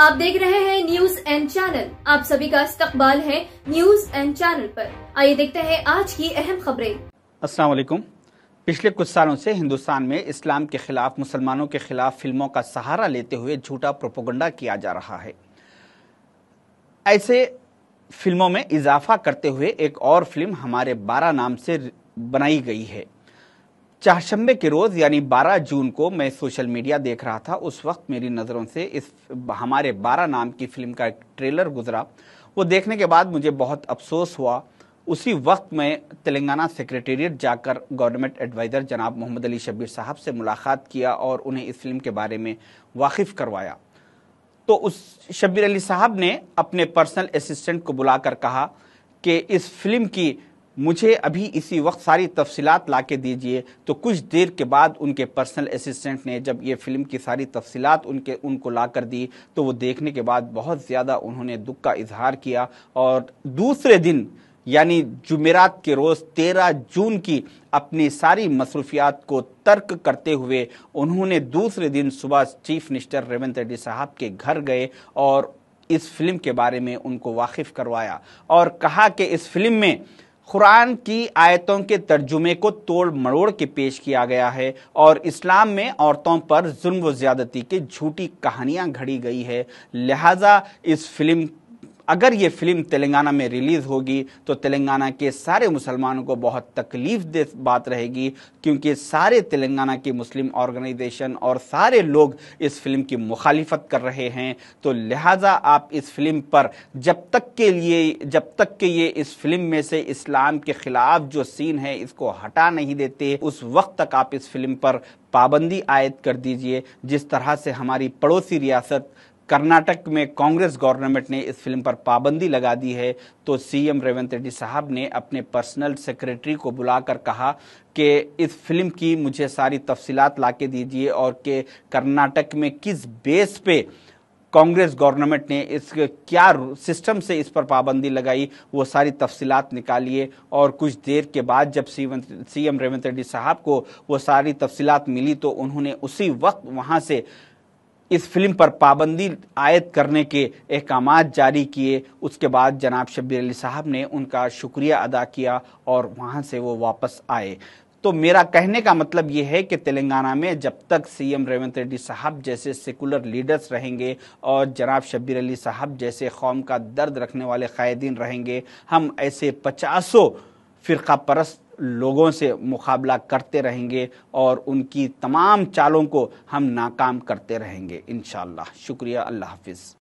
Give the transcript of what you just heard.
आप देख रहे हैं न्यूज एंड चैनल आप सभी का इस्तकबाल है न्यूज एंड चैनल पर आइए देखते हैं आज की अहम खबरें अस्सलाम पिछले कुछ सालों से हिंदुस्तान में इस्लाम के खिलाफ मुसलमानों के खिलाफ फिल्मों का सहारा लेते हुए झूठा प्रोपोगंडा किया जा रहा है ऐसे फिल्मों में इजाफा करते हुए एक और फिल्म हमारे बारह नाम से बनाई गई है चारशंबे के रोज़ यानी 12 जून को मैं सोशल मीडिया देख रहा था उस वक्त मेरी नज़रों से इस हमारे 12 नाम की फिल्म का ट्रेलर गुजरा वो देखने के बाद मुझे बहुत अफसोस हुआ उसी वक्त मैं तेलंगाना सेक्रेटेरिएट जाकर गवर्नमेंट एडवाइज़र जनाब मोहम्मद अली शब्बीर साहब से मुलाकात किया और उन्हें इस फिल्म के बारे में वाकिफ़ करवाया तो उस शब्बीर अली साहब ने अपने पर्सनल असिस्टेंट को बुलाकर कहा कि इस फिल्म की मुझे अभी इसी वक्त सारी तफसीत ला के दीजिए तो कुछ देर के बाद उनके पर्सनल असिस्टेंट ने जब ये फिल्म की सारी तफसीत उनके उनको ला कर दी तो वो देखने के बाद बहुत ज़्यादा उन्होंने दुख का इजहार किया और दूसरे दिन यानी जुमेरात के रोज़ तेरह जून की अपनी सारी मसरूफियात को तर्क करते हुए उन्होंने दूसरे दिन सुबह चीफ मिनिस्टर रेवंत रेड्डी साहब के घर गए और इस फिल्म के बारे में उनको वाकिफ़ करवाया और कहा कि इस फिल्म में कुरान की आयतों के तर्जुमे को तोड़ मरोड़ के पेश किया गया है और इस्लाम में औरतों पर जुल्म व ज़्यादती की झूठी कहानियां घड़ी गई है लिहाजा इस फिल्म अगर ये फिल्म तेलंगाना में रिलीज़ होगी तो तेलंगाना के सारे मुसलमानों को बहुत तकलीफ दे बात रहेगी क्योंकि सारे तेलंगाना की मुस्लिम ऑर्गेनाइजेशन और सारे लोग इस फिल्म की मुखालिफत कर रहे हैं तो लिहाजा आप इस फिल्म पर जब तक के लिए जब तक के ये इस फिल्म में से इस्लाम के खिलाफ जो सीन है इसको हटा नहीं देते उस वक्त तक आप इस फिल्म पर पाबंदी आयद कर दीजिए जिस तरह से हमारी पड़ोसी रियासत कर्नाटक में कांग्रेस गवर्नमेंट ने इस फिल्म पर पाबंदी लगा दी है तो सीएम रेवंत रेड्डी साहब ने अपने पर्सनल सेक्रेटरी को बुलाकर कहा कि इस फिल्म की मुझे सारी तफसीलात ला के दीजिए और के कर्नाटक में किस बेस पे कांग्रेस गवर्नमेंट ने इस क्या सिस्टम से इस पर पाबंदी लगाई वो सारी तफसीलात निकालिए और कुछ देर के बाद जब सीएम रेवंत रेड्डी साहब को वो सारी तफसीलात मिली तो उन्होंने उसी वक्त वहाँ से इस फिल्म पर पाबंदी आयद करने के अहकाम जारी किए उसके बाद जनाब शब्बीर अली साहब ने उनका शुक्रिया अदा किया और वहाँ से वो वापस आए तो मेरा कहने का मतलब ये है कि तेलंगाना में जब तक सीएम रेवंत रेड्डी साहब जैसे सेकुलर लीडर्स रहेंगे और जनाब शब्बीर अली साहब जैसे कौम का दर्द रखने वाले कायदीन रहेंगे हम ऐसे पचासों फ़िरका परस्त लोगों से मुकाबला करते रहेंगे और उनकी तमाम चालों को हम नाकाम करते रहेंगे इन शुक्रिया अल्लाह हाफिज़